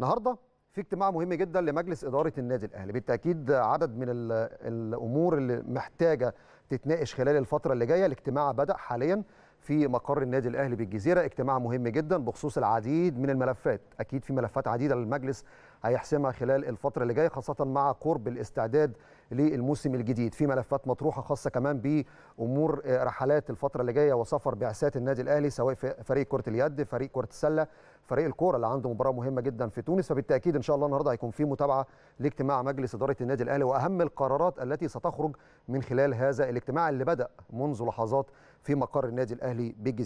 النهارده في اجتماع مهم جدا لمجلس اداره النادي الاهلي بالتاكيد عدد من الامور اللي محتاجه تتناقش خلال الفتره اللي جايه الاجتماع بدا حاليا في مقر النادي الاهلي بالجزيره اجتماع مهم جدا بخصوص العديد من الملفات اكيد في ملفات عديده للمجلس هيحسمها خلال الفتره اللي جايه خاصه مع قرب الاستعداد للموسم الجديد في ملفات مطروحه خاصه كمان بامور آه، رحلات الفتره اللي جايه وسفر بعثات النادي الاهلي سواء فريق كره اليد فريق كره السله فريق الكوره اللي عنده مباراه مهمه جدا في تونس فبالتاكيد ان شاء الله النهارده هيكون في متابعه لاجتماع مجلس اداره النادي الاهلي واهم القرارات التي ستخرج من خلال هذا الاجتماع اللي بدا منذ لحظات في مقر النادي الاهلي بالجزيره